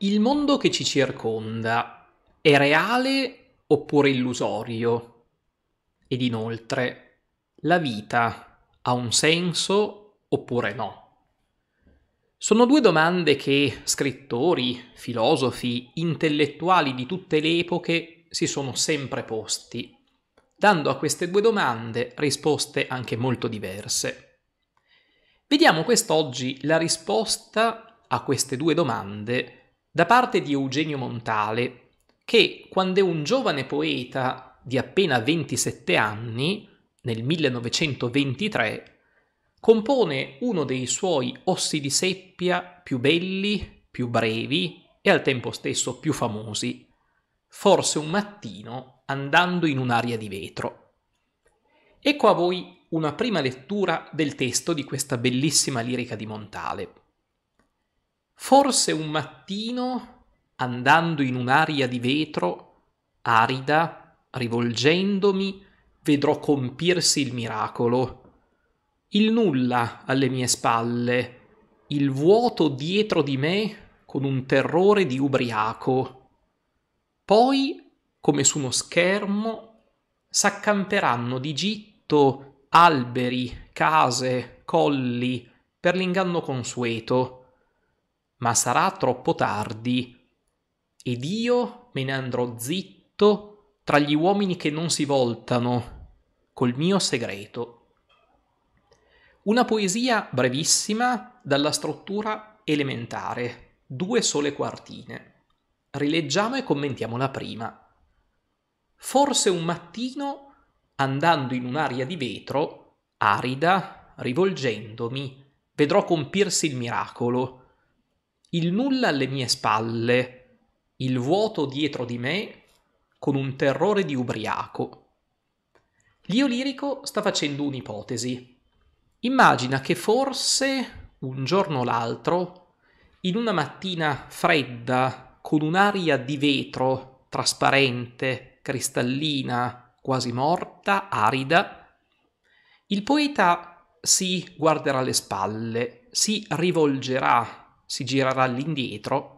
Il mondo che ci circonda è reale oppure illusorio? Ed inoltre, la vita ha un senso oppure no? Sono due domande che scrittori, filosofi, intellettuali di tutte le epoche si sono sempre posti, dando a queste due domande risposte anche molto diverse. Vediamo quest'oggi la risposta a queste due domande da parte di Eugenio Montale, che quando è un giovane poeta di appena 27 anni, nel 1923, compone uno dei suoi ossi di seppia più belli, più brevi e al tempo stesso più famosi, forse un mattino andando in un'aria di vetro. Ecco a voi una prima lettura del testo di questa bellissima lirica di Montale. Forse un mattino, andando in un'aria di vetro, arida, rivolgendomi, vedrò compirsi il miracolo. Il nulla alle mie spalle, il vuoto dietro di me con un terrore di ubriaco. Poi, come su uno schermo, s'accamperanno di gitto alberi, case, colli, per l'inganno consueto ma sarà troppo tardi. Ed io me ne andrò zitto tra gli uomini che non si voltano, col mio segreto. Una poesia brevissima dalla struttura elementare, due sole quartine. Rileggiamo e commentiamo la prima. Forse un mattino, andando in un'aria di vetro, arida, rivolgendomi, vedrò compirsi il miracolo il nulla alle mie spalle, il vuoto dietro di me con un terrore di ubriaco. L'io lirico sta facendo un'ipotesi. Immagina che forse, un giorno o l'altro, in una mattina fredda, con un'aria di vetro, trasparente, cristallina, quasi morta, arida, il poeta si guarderà alle spalle, si rivolgerà si girerà all'indietro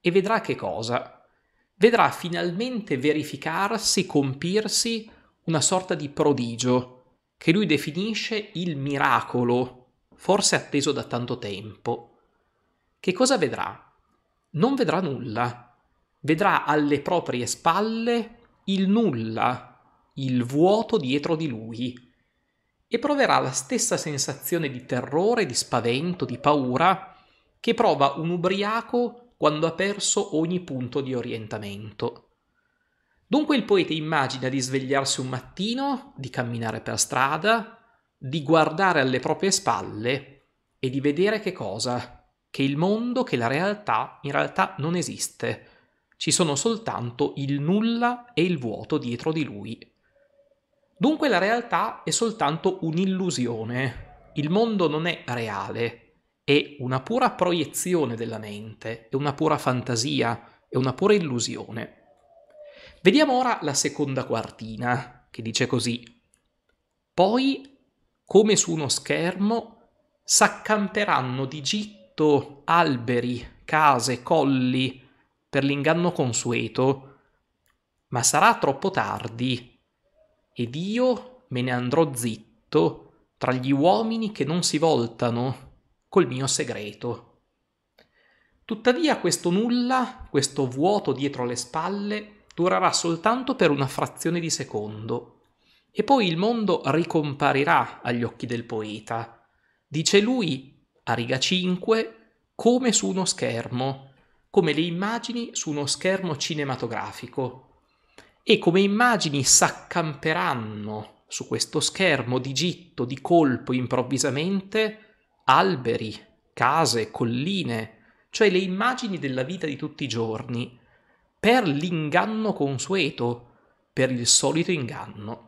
e vedrà che cosa? Vedrà finalmente verificarsi, compirsi una sorta di prodigio che lui definisce il miracolo, forse atteso da tanto tempo. Che cosa vedrà? Non vedrà nulla, vedrà alle proprie spalle il nulla, il vuoto dietro di lui e proverà la stessa sensazione di terrore, di spavento, di paura che prova un ubriaco quando ha perso ogni punto di orientamento. Dunque il poeta immagina di svegliarsi un mattino, di camminare per strada, di guardare alle proprie spalle e di vedere che cosa? Che il mondo, che la realtà in realtà non esiste. Ci sono soltanto il nulla e il vuoto dietro di lui. Dunque la realtà è soltanto un'illusione. Il mondo non è reale, è una pura proiezione della mente, è una pura fantasia, è una pura illusione. Vediamo ora la seconda quartina, che dice così. Poi, come su uno schermo, s'accanteranno di gitto alberi, case, colli, per l'inganno consueto, ma sarà troppo tardi, ed io me ne andrò zitto tra gli uomini che non si voltano col mio segreto. Tuttavia questo nulla, questo vuoto dietro le spalle, durerà soltanto per una frazione di secondo. E poi il mondo ricomparirà agli occhi del poeta. Dice lui, a riga 5, come su uno schermo, come le immagini su uno schermo cinematografico. E come immagini s'accamperanno su questo schermo di gitto, di colpo improvvisamente, alberi, case, colline, cioè le immagini della vita di tutti i giorni, per l'inganno consueto, per il solito inganno.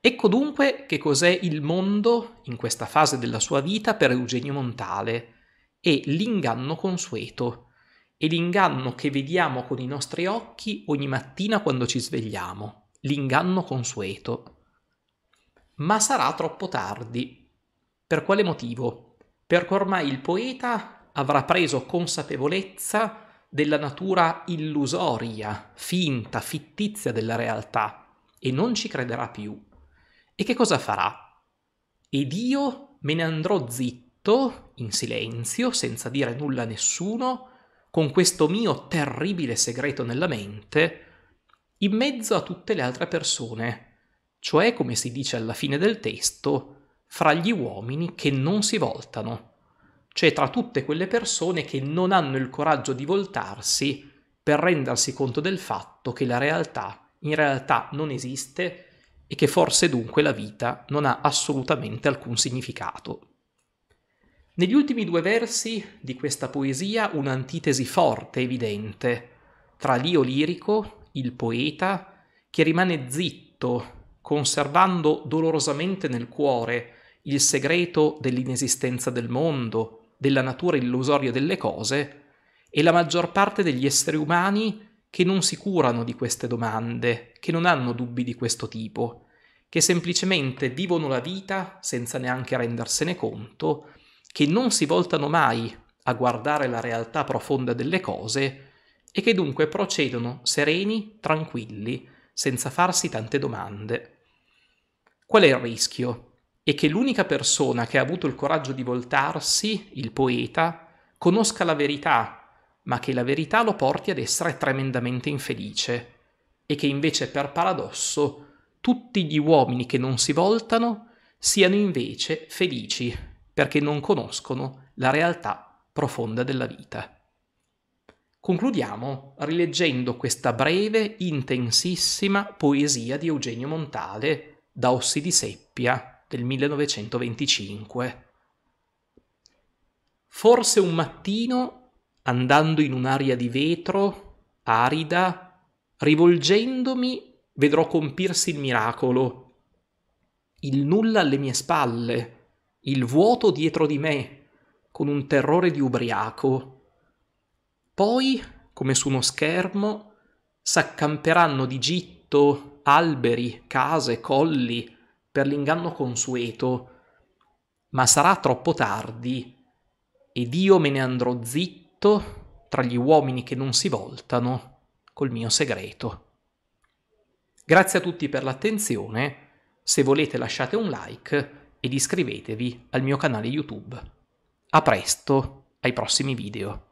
Ecco dunque che cos'è il mondo in questa fase della sua vita per Eugenio Montale e l'inganno consueto, e l'inganno che vediamo con i nostri occhi ogni mattina quando ci svegliamo, l'inganno consueto. Ma sarà troppo tardi per quale motivo? Perché ormai il poeta avrà preso consapevolezza della natura illusoria, finta, fittizia della realtà e non ci crederà più. E che cosa farà? Ed io me ne andrò zitto, in silenzio, senza dire nulla a nessuno, con questo mio terribile segreto nella mente, in mezzo a tutte le altre persone, cioè, come si dice alla fine del testo, fra gli uomini che non si voltano, cioè tra tutte quelle persone che non hanno il coraggio di voltarsi per rendersi conto del fatto che la realtà in realtà non esiste e che forse dunque la vita non ha assolutamente alcun significato. Negli ultimi due versi di questa poesia un'antitesi forte, evidente, tra l'io lirico, il poeta, che rimane zitto, conservando dolorosamente nel cuore il segreto dell'inesistenza del mondo, della natura illusoria delle cose, e la maggior parte degli esseri umani che non si curano di queste domande, che non hanno dubbi di questo tipo, che semplicemente vivono la vita senza neanche rendersene conto, che non si voltano mai a guardare la realtà profonda delle cose e che dunque procedono sereni, tranquilli, senza farsi tante domande. Qual è il rischio? e che l'unica persona che ha avuto il coraggio di voltarsi, il poeta, conosca la verità, ma che la verità lo porti ad essere tremendamente infelice, e che invece per paradosso tutti gli uomini che non si voltano siano invece felici, perché non conoscono la realtà profonda della vita. Concludiamo rileggendo questa breve, intensissima poesia di Eugenio Montale da Ossi di Seppia, del 1925. Forse un mattino, andando in un'aria di vetro, arida, rivolgendomi, vedrò compirsi il miracolo. Il nulla alle mie spalle, il vuoto dietro di me, con un terrore di ubriaco. Poi, come su uno schermo, s'accamperanno di gitto alberi, case, colli, per l'inganno consueto, ma sarà troppo tardi ed io me ne andrò zitto tra gli uomini che non si voltano col mio segreto. Grazie a tutti per l'attenzione, se volete lasciate un like ed iscrivetevi al mio canale YouTube. A presto, ai prossimi video.